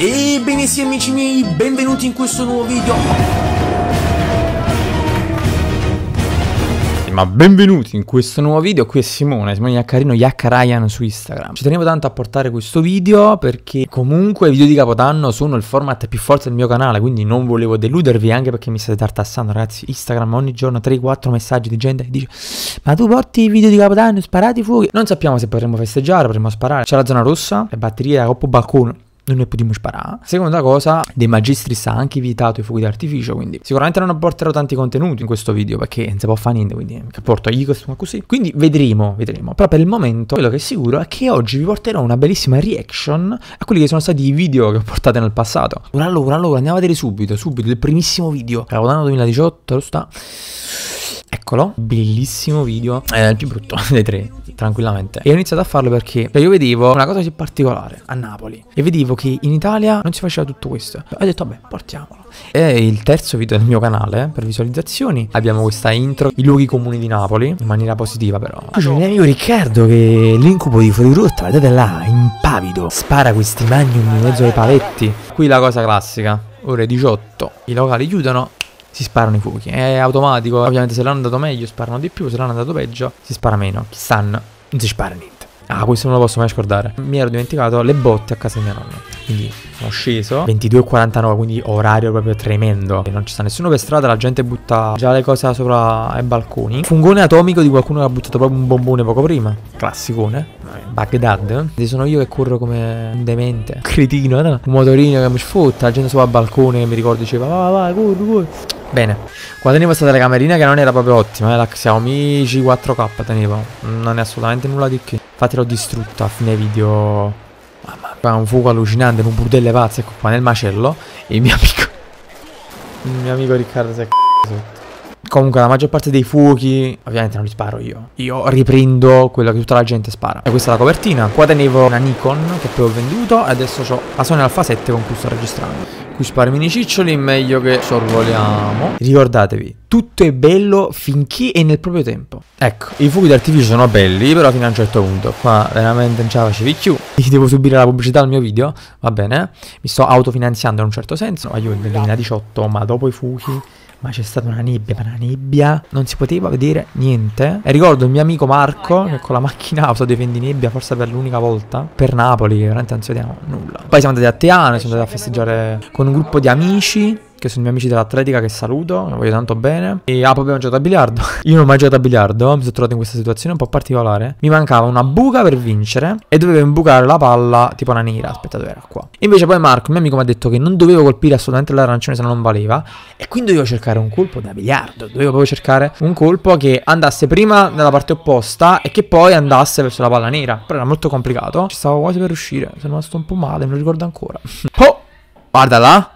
E benissimi amici miei, benvenuti in questo nuovo video Ma benvenuti in questo nuovo video, qui è Simone, Simone Iaccarino, Iaccaraian su Instagram Ci tenevo tanto a portare questo video perché comunque i video di Capodanno sono il format più forte del mio canale Quindi non volevo deludervi anche perché mi state tartassando ragazzi Instagram ogni giorno 3-4 messaggi di gente che dice Ma tu porti i video di Capodanno, sparati fuori Non sappiamo se potremmo festeggiare, potremmo sparare C'è la zona rossa, le batterie da coppo balcone non ne potremmo sparare. Seconda cosa, De Magistris ha anche evitato i fuochi d'artificio, quindi sicuramente non apporterò tanti contenuti in questo video perché non si può fare niente, quindi porto gli costume così. Quindi vedremo, vedremo. Però per il momento quello che è sicuro è che oggi vi porterò una bellissima reaction a quelli che sono stati i video che ho portato nel passato. Allora, allora, andiamo a vedere subito, subito, il primissimo video. Capodanno 2018, lo sta piccolo, bellissimo video, è eh, il più brutto dei tre, tranquillamente. E ho iniziato a farlo perché cioè, io vedevo una cosa così particolare a Napoli e vedevo che in Italia non si faceva tutto questo. Ho detto, vabbè, portiamolo. È il terzo video del mio canale per visualizzazioni. Abbiamo questa intro, i luoghi comuni di Napoli, in maniera positiva però. Poi ah, c'è il mio amico Riccardo che l'incubo di fuorirotta, vedete là, impavido, spara questi magnum in mezzo ai paletti. Qui la cosa classica, ore 18, i locali chiudono si sparano i fuochi. È automatico, ovviamente se l'hanno andato meglio sparano di più, se l'hanno andato peggio si spara meno. Chi stanno, non si spara niente. Ah, questo non lo posso mai scordare. Mi ero dimenticato le botte a casa di mia nonna. Quindi sono sceso 22.49, quindi orario proprio tremendo. Non ci sta nessuno per strada, la gente butta già le cose sopra ai balconi. Fungone atomico di qualcuno che ha buttato proprio un bombone poco prima. Classicone. Baghdad. Eh? Sono io che corro come un demente. Un cretino, no? Un motorino che mi sfrutta, la gente sopra al balcone che mi ricordo diceva, va, va, corri, corri. Bene, qua tenevo questa telecamerina che non era proprio ottima, eh, la Xiaomi G4K tenevo, non è assolutamente nulla di che. Infatti l'ho distrutta a fine video, mamma mia, un fuoco allucinante, un burdelle pazzo, ecco qua nel macello, e il mio amico, il mio amico Riccardo si è c***o sotto. Comunque la maggior parte dei fuochi, ovviamente non li sparo io, io riprendo quello che tutta la gente spara. E questa è la copertina, qua tenevo una Nikon che poi ho venduto e adesso ho la Sony Alpha 7 con cui sto registrando Qui sparo i mini ciccioli, meglio che sorvoliamo. Ricordatevi, tutto è bello finché è nel proprio tempo. Ecco, i fuochi d'artificio sono belli, però fino a un certo punto. Qua veramente non ce la facevi più. devo subire la pubblicità al mio video, va bene? Mi sto autofinanziando in un certo senso. Ma io nel 2018, ma dopo i fuochi ma c'è stata una nebbia, ma una nebbia, non si poteva vedere niente. E ricordo il mio amico Marco che con la macchina auto dei fendininebbia, forse per l'unica volta, per Napoli, che veramente non si vedeva nulla. Poi siamo andati a Teano, siamo andati a festeggiare con un gruppo di amici che sono i miei amici dell'atletica che saluto, ne voglio tanto bene. E ah, proprio abbiamo giocato a biliardo. Io non ho mai giocato a biliardo, mi sono trovato in questa situazione un po' particolare. Mi mancava una buca per vincere e dovevo imbucare la palla tipo una nera, aspettate, era qua. Invece poi Marco, mio amico, mi ha detto che non dovevo colpire assolutamente l'arancione se non valeva e quindi dovevo cercare un colpo da biliardo, dovevo proprio cercare un colpo che andasse prima nella parte opposta e che poi andasse verso la palla nera. Però era molto complicato, ci stavo quasi per uscire, sono rimasto un po' male, non lo ricordo ancora. Oh! Guarda là!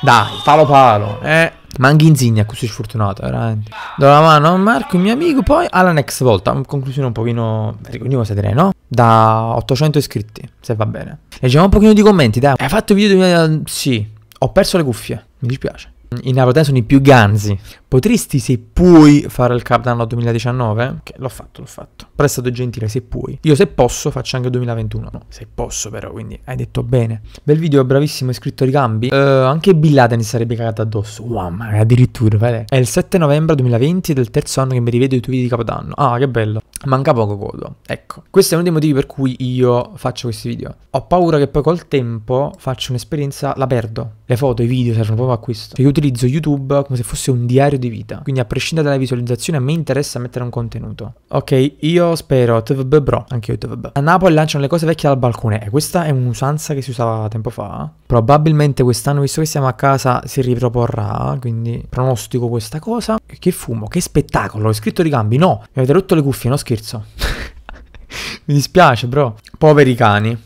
Dai, fallo palo. Eh. Manghi anche Inzigna così sfortunato, veramente. Do la mano a Marco, il mio amico, poi alla next volta. conclusione un pochino vergognosa direi, no? Da 800 iscritti, se va bene. Leggiamo un pochino di commenti, dai. Hai fatto video di... Eh, sì, ho perso le cuffie, mi dispiace. I napoletani sono i più ganzi. Potresti, se puoi, fare il Capodanno 2019? Ok, l'ho fatto, l'ho fatto. Però è stato gentile, se puoi. Io se posso faccio anche 2021. No, se posso però, quindi hai detto bene. Bel video, bravissimo, iscritto Ricambi. Uh, anche Bill Laden sarebbe cagato addosso. Wow, ma addirittura, vale. È il 7 novembre 2020 del terzo anno che mi rivedo i tuoi video di Capodanno. Ah, che bello. Manca poco codo. Ecco. Questo è uno dei motivi per cui io faccio questi video. Ho paura che poi col tempo faccio un'esperienza, la perdo. Le foto, i video servono proprio a questo. Io utilizzo YouTube come se fosse un diario di vita. Quindi a prescindere dalla visualizzazione a me interessa mettere un contenuto. Ok, io spero TVB bro, anche io TVB. A Napoli lanciano le cose vecchie dal balcone e eh, questa è un'usanza che si usava tempo fa. Probabilmente quest'anno, visto che siamo a casa, si riproporrà, quindi pronostico questa cosa. Che fumo, che spettacolo, ho scritto di cambi. no, mi avete rotto le cuffie, non scherzo. mi dispiace bro. Poveri cani,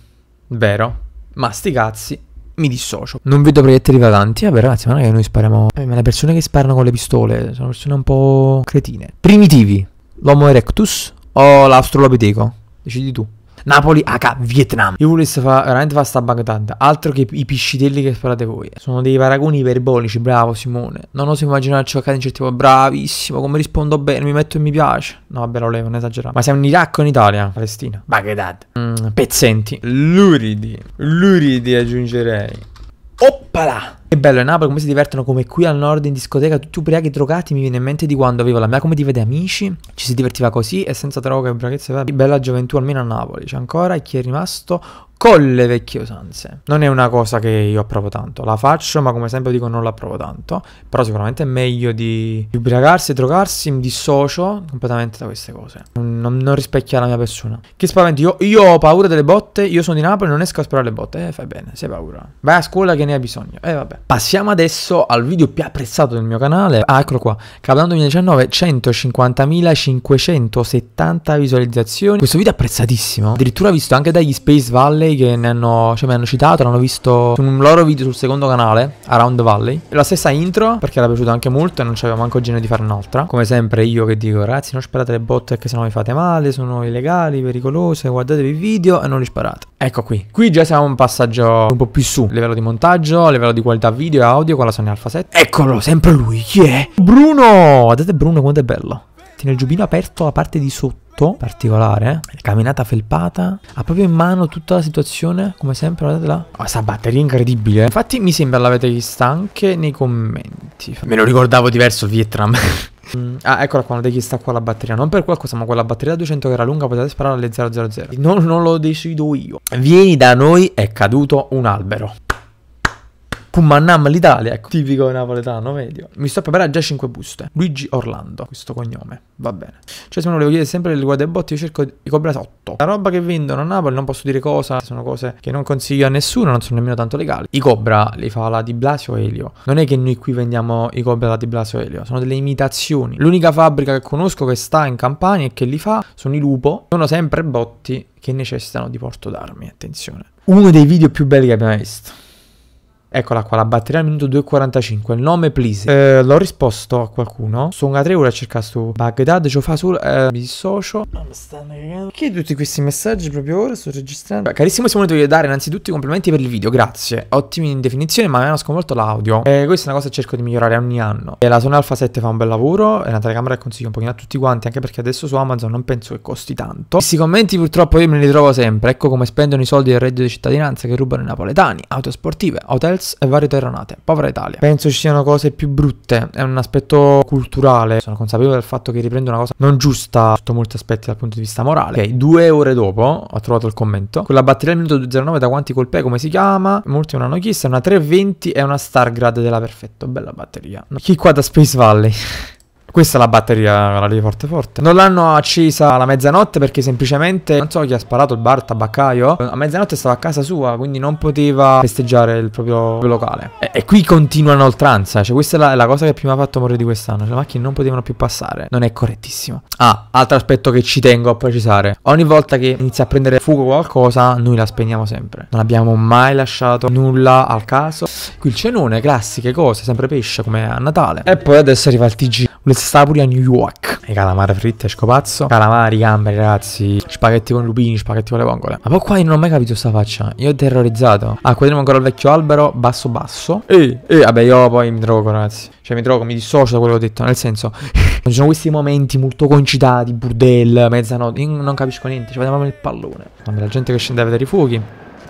vero, ma sti cazzi mi dissocio. Non vedo proiettili vaganti. Vabbè, ragazzi, ma non è che noi spariamo. Eh, ma le persone che sparano con le pistole sono persone un po' cretine. Primitivi. L'Homo erectus o l'Australopiteco? Decidi tu. Napoli H Vietnam. Io Julis fa veramente fa sta Baghdad, altro che i piscitelli che sparate voi. Sono dei paragoni iperbolici, bravo Simone. Non oso immaginare ciò che accade in certi modi. bravissimo, come rispondo bene, mi metto e mi piace. No, vabbè, lo levo, non esageriamo. Ma siamo in Iraq o in Italia? Palestina. Baghdad. Mm, pezzenti. Luridi. Luridi aggiungerei. Oppala! Che bello è Napoli, come si divertono come qui al nord in discoteca, tutti ubriachi drogati, mi viene in mente di quando avevo la mia comitiva di amici, ci si divertiva così e senza droga e ubriachezza, bella gioventù almeno a Napoli, c'è ancora e chi è rimasto con le vecchie usanze. Non è una cosa che io approvo tanto, la faccio, ma come sempre dico non la approvo tanto, però sicuramente è meglio di, ubriacarsi, drogarsi, mi dissocio completamente da queste cose. Non, non rispecchia la mia persona. Che spavento, io, io, ho paura delle botte, io sono di Napoli, non esco a sparare le botte, eh fai bene, sei paura. Vai a scuola che ne hai bisogno, eh vabbè. Passiamo adesso al video più apprezzato del mio canale, ah eccolo qua, Capodanno 2019, 150.570 visualizzazioni, questo video è apprezzatissimo, addirittura visto anche dagli Space Valley gameplay che ne hanno, cioè, mi hanno citato, l'hanno visto in un loro video sul secondo canale, Around Valley. La stessa intro, perché era piaciuta anche molto e non c'avevo manco genere di fare un'altra. Come sempre io che dico, ragazzi non sparate le botte che sennò vi fate male, sono illegali, pericolose, guardatevi i video e non li sparate. Ecco qui. Qui già siamo a un passaggio un po' più su, livello di montaggio, livello di qualità video e audio con la Sony Alpha 7. Eccolo, sempre lui, chi è? Bruno! Guardate Bruno quanto è bello infatti nel giubbino aperto la parte di sotto particolare, eh, camminata felpata, ha proprio in mano tutta la situazione, come sempre, guardate là. Oh, sta batteria incredibile. Infatti mi sembra l'avete vista anche nei commenti. Me lo ricordavo diverso Vietnam. Mm, ah, eccola qua, non sta qua la batteria. Non per qualcosa, ma quella batteria da 200 che era lunga potete sparare alle 000. Non, non lo decido io. Vieni da noi, è caduto un albero. Pumannam l'Italia, ecco. tipico napoletano, medio. Mi sto preparando già 5 buste. Luigi Orlando, questo cognome, va bene. Cioè se me lo volevo chiedere sempre riguardo ai botti, io cerco di comprare sotto. La roba che vendono a Napoli, non posso dire cosa, sono cose che non consiglio a nessuno, non sono nemmeno tanto legali. I Cobra li fa la Di Blasio Elio. Non è che noi qui vendiamo i Cobra da Di Blasio Elio, sono delle imitazioni. L'unica fabbrica che conosco che sta in Campania e che li fa sono i Lupo. Sono sempre botti che necessitano di porto d'armi, attenzione. Uno dei video più belli che abbiamo visto. Eccola qua, la batteria al minuto 2.45, il nome please. Eh, l'ho risposto a qualcuno. Sono a 3 ore a cercare su Baghdad, ci fa sul. Eh, mi dissocio. Ma Perché tutti questi messaggi proprio ora sto registrando? Beh, carissimo Simone, ti voglio dare innanzitutto i complimenti per il video, grazie. Ottimi in definizione, ma mi hanno sconvolto l'audio. Eh, questa è una cosa che cerco di migliorare ogni anno. E la Sony Alpha 7 fa un bel lavoro, è una telecamera che consiglio un pochino a tutti quanti, anche perché adesso su Amazon non penso che costi tanto. Questi commenti purtroppo io me li trovo sempre. Ecco come spendono i soldi del reddito di cittadinanza che rubano i napoletani, auto sportive, hotel Pels e varie terranate. Povera Italia. Penso ci siano cose più brutte, è un aspetto culturale. Sono consapevole del fatto che riprendo una cosa non giusta sotto molti aspetti dal punto di vista morale. Ok, due ore dopo ho trovato il commento. Con la batteria al minuto 209 da quanti colpi come si chiama? Molti non hanno chiesto, è una 320 e una Stargrad della Perfetto. Bella batteria. Chi qua da Space Valley? Questa è la batteria, la devi forte forte. Non l'hanno accesa alla mezzanotte perché semplicemente, non so chi ha sparato il bar tabaccaio, a mezzanotte stava a casa sua, quindi non poteva festeggiare il proprio, proprio locale. E, e, qui continua un'oltranza, cioè questa è la, la cosa che più mi ha fatto morire di quest'anno, cioè le macchine non potevano più passare. Non è correttissimo. Ah, altro aspetto che ci tengo a precisare. Ogni volta che inizia a prendere fuoco qualcosa, noi la spegniamo sempre. Non abbiamo mai lasciato nulla al caso. Qui il cenone, classiche cose, sempre pesce come a Natale. E poi adesso arriva il TG Volesse stare pure a New York. E calamare fritte, scopazzo. Calamari, gamberi, ragazzi. Spaghetti con lupini, spaghetti con le vongole. Ma poi qua io non ho mai capito sta faccia. Io ho terrorizzato. Ah, quadrino ancora il vecchio albero, basso basso. E, e, vabbè, io poi mi drogo, ragazzi. Cioè, mi drogo, mi dissocio da quello che ho detto. Nel senso, ci sono questi momenti molto concitati, burdel, mezzanotte. Io non capisco niente. Ci vediamo il pallone. Vabbè, la gente che scende a vedere i fuochi.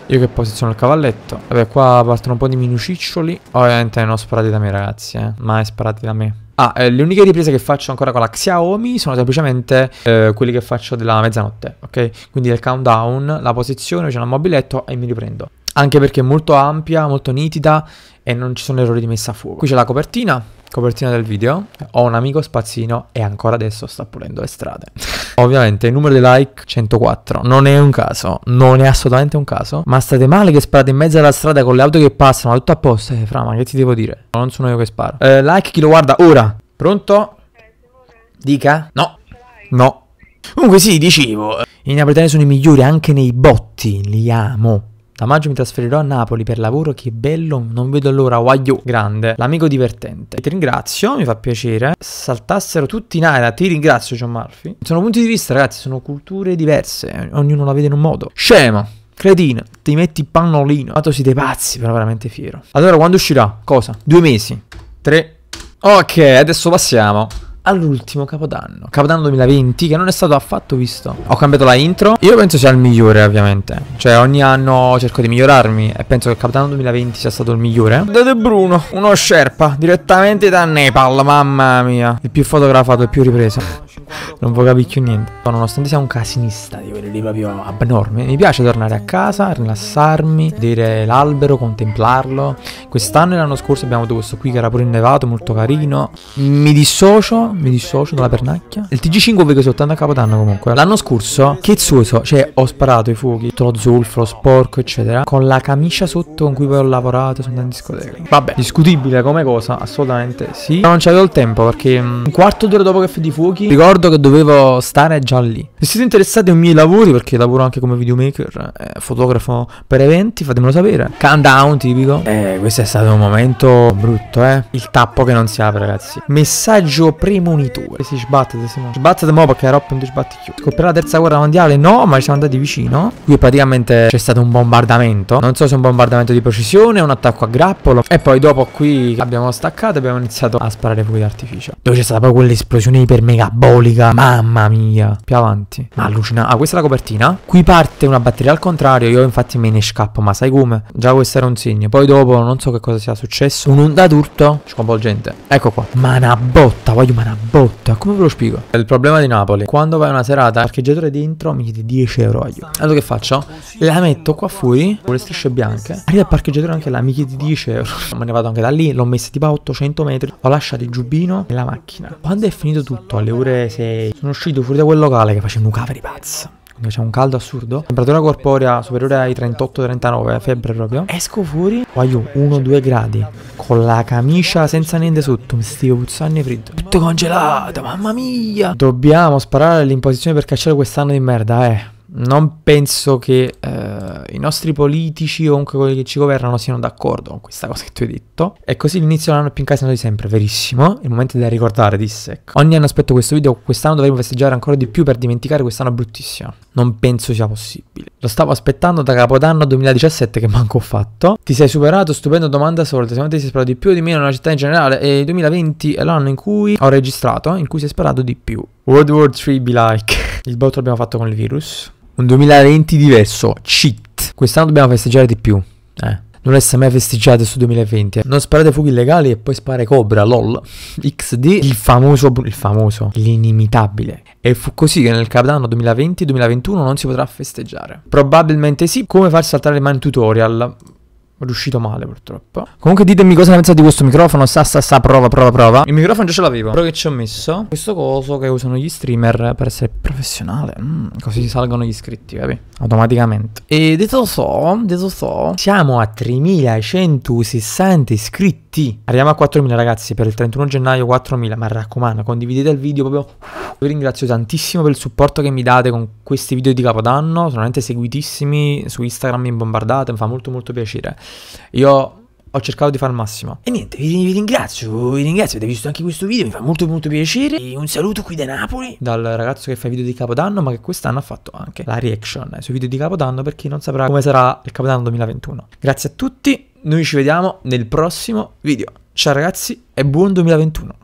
Io che posiziono il cavalletto. Vabbè, qua partono un po' di minuciccioli. Ovviamente non sparati da me, ragazzi, eh. Mai sparati da me. Ah, eh, le uniche riprese che faccio ancora con la Xiaomi sono semplicemente eh, quelle che faccio della mezzanotte, ok? Quindi il countdown, la posizione, c'è cioè un mobiletto e mi riprendo. Anche perché è molto ampia, molto nitida e non ci sono errori di messa a fuoco. Qui c'è la copertina, Copertina del video. Ho un amico spazzino e ancora adesso sta pulendo le strade. Ovviamente il numero di like 104. Non è un caso, non è assolutamente un caso. Ma state male che sparate in mezzo alla strada con le auto che passano, tutto a posto. Eh, fra, ma che ti devo dire? Non sono io che sparo. Eh, like chi lo guarda ora. Pronto? Dica? No. No. Comunque sì, dicevo. I napoletani sono i migliori anche nei botti, li amo. Da maggio mi trasferirò a Napoli per lavoro, che bello, non vedo l'ora, waio, grande, l'amico divertente. Ti ringrazio, mi fa piacere. Saltassero tutti in aria, ti ringrazio John Murphy. Sono punti di vista ragazzi, sono culture diverse, ognuno la vede in un modo. Scemo, Cretino, ti metti pannolino. Tanto siete pazzi, però veramente fiero. Allora, quando uscirà? Cosa? Due mesi. Tre. Ok, adesso passiamo all'ultimo capodanno. Capodanno 2020 che non è stato affatto visto. Ho cambiato la intro. Io penso sia il migliore, ovviamente. Cioè, ogni anno cerco di migliorarmi e penso che il Capodanno 2020 sia stato il migliore. Vedete Bruno, uno Sherpa, direttamente da Nepal, mamma mia. Il più fotografato, e più ripreso. non può capire più niente. nonostante sia un casinista di quelli lì proprio abnorme, mi piace tornare a casa, rilassarmi, vedere l'albero, contemplarlo. Quest'anno e l'anno scorso abbiamo avuto questo qui che era pure innevato, molto carino. Mi dissocio mi dissocio dalla pernacchia. Il TG5 vedo soltanto a Capodanno comunque. L'anno scorso, che zuoso, cioè ho sparato i fuochi, tutto lo zolfo, sporco, eccetera, con la camicia sotto con cui poi ho lavorato, sono andato in discoteca. Vabbè, discutibile come cosa, assolutamente sì. Ma non c'avevo il tempo perché mm, un quarto d'ora dopo che fai di fuochi, ricordo che dovevo stare già lì. Se siete interessati ai miei lavori, perché lavoro anche come videomaker, eh, fotografo per eventi, fatemelo sapere. Countdown tipico. Eh, questo è stato un momento brutto, eh. Il tappo che non si apre, ragazzi. Messaggio primo Muniture. Si sbattete, Simone. Sbattete mo perché Rob non ti sbatti più. Scoppierà ecco, la terza guerra mondiale? No, ma ci siamo andati vicino. Qui praticamente c'è stato un bombardamento. Non so se è un bombardamento di precisione, un attacco a grappolo. E poi dopo qui abbiamo staccato e abbiamo iniziato a sparare fuori d'artificio. Dove c'è stata poi quell'esplosione ipermegabolica. Mamma mia. Più avanti. Ma allucina. Ah, questa è la copertina. Qui parte una batteria al contrario. Io infatti me ne scappo. Ma sai come? Già questo era un segno. Poi dopo non so che cosa sia successo. Un'onda d'urto sconvolgente. Ecco qua. Ma una botta. Voglio una una botta, come ve lo spiego? Il problema di Napoli, quando vai a una serata, il parcheggiatore dentro mi chiede 10 euro aglio. Allora che faccio? La metto qua fuori, con le strisce bianche, arriva il parcheggiatore anche là, mi chiede 10 euro. Me ne vado anche da lì, l'ho messa tipo a 800 metri, ho lasciato il giubbino nella macchina. Quando è finito tutto, alle ore 6, sono uscito fuori da quel locale che facevo un caveri pazzo c'è un caldo assurdo, temperatura corporea superiore ai 38-39, febbre proprio, esco fuori, voglio 1-2 gradi, con la camicia senza niente sotto, mi stivo puzzando freddo, tutto congelato, mamma mia! Dobbiamo sparare all'imposizione per cacciare quest'anno di merda, eh non penso che eh, i nostri politici o comunque quelli che ci governano siano d'accordo con questa cosa che tu hai detto. E così l'inizio dell'anno è più incasinato di sempre, verissimo. Il momento da ricordare, disse. Ecco. Ogni anno aspetto questo video, quest'anno dovremmo festeggiare ancora di più per dimenticare quest'anno bruttissimo. Non penso sia possibile. Lo stavo aspettando da Capodanno 2017 che manco ho fatto. Ti sei superato, stupenda domanda sorda. Secondo te si è sparato di più o di meno nella città in generale? E 2020 è l'anno in cui ho registrato, in cui si è sparato di più. World War 3 be like. Il botto l'abbiamo fatto con il virus. Un 2020 diverso, cheat. Quest'anno dobbiamo festeggiare di più. Eh. Non essere mai festeggiato su 2020. Eh. Non sparate fuochi illegali e poi spare Cobra, lol. XD, il famoso, il famoso, l'inimitabile. E fu così che nel Capodanno 2020-2021 non si potrà festeggiare. Probabilmente sì. Come far saltare le mani tutorial? riuscito male purtroppo. Comunque ditemi cosa ne pensate di questo microfono. Sa, sa, sa, prova, prova, prova. Il microfono già ce l'avevo. Però che ci ho messo? Questo coso che usano gli streamer per essere professionale. Mm, così salgono gli iscritti, capi? Automaticamente. E detto so, detto so, siamo a 3160 iscritti. Arriviamo a 4000 ragazzi per il 31 gennaio 4000. Ma raccomando, condividete il video proprio. Vi ringrazio tantissimo per il supporto che mi date con questi video di Capodanno, sono veramente seguitissimi, su Instagram mi bombardate, mi fa molto molto piacere. Io ho cercato di fare il massimo. E niente, vi, vi, ringrazio, vi ringrazio, avete visto anche questo video, mi fa molto molto piacere. E un saluto qui da Napoli. Dal ragazzo che fa i video di Capodanno, ma che quest'anno ha fatto anche la reaction sui video di Capodanno, per chi non saprà come sarà il Capodanno 2021. Grazie a tutti, noi ci vediamo nel prossimo video. Ciao ragazzi e buon 2021.